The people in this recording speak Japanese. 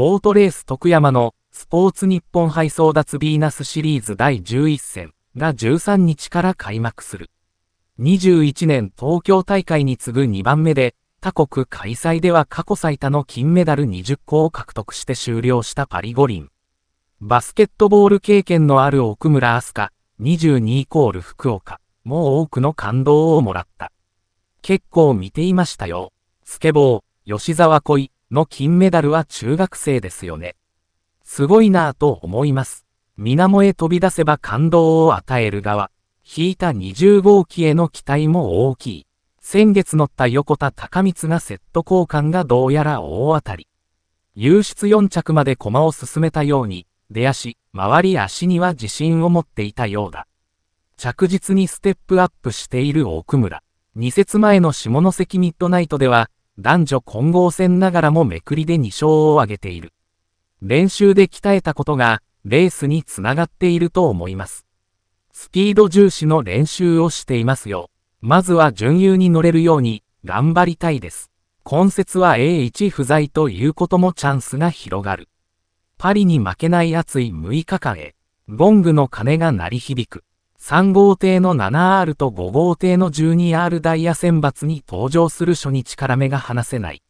ボートレース徳山のスポーツ日本杯争奪ヴィーナスシリーズ第11戦が13日から開幕する。21年東京大会に次ぐ2番目で、他国開催では過去最多の金メダル20個を獲得して終了したパリ五輪。バスケットボール経験のある奥村明日香、22イコール福岡、も多くの感動をもらった。結構見ていましたよ。スケボー、吉沢恋、の金メダルは中学生ですよね。すごいなぁと思います。水面へ飛び出せば感動を与える側。引いた20号機への期待も大きい。先月乗った横田高光がセット交換がどうやら大当たり。優出4着まで駒を進めたように、出足、回り足には自信を持っていたようだ。着実にステップアップしている奥村。2節前の下関ミッドナイトでは、男女混合戦ながらもめくりで2勝を挙げている。練習で鍛えたことが、レースにつながっていると思います。スピード重視の練習をしていますよ。まずは準優に乗れるように、頑張りたいです。今節は A1 不在ということもチャンスが広がる。パリに負けない熱い6日間へ、ゴングの鐘が鳴り響く。3号艇の 7R と5号艇の 12R ダイヤ選抜に登場する初日から目が離せない。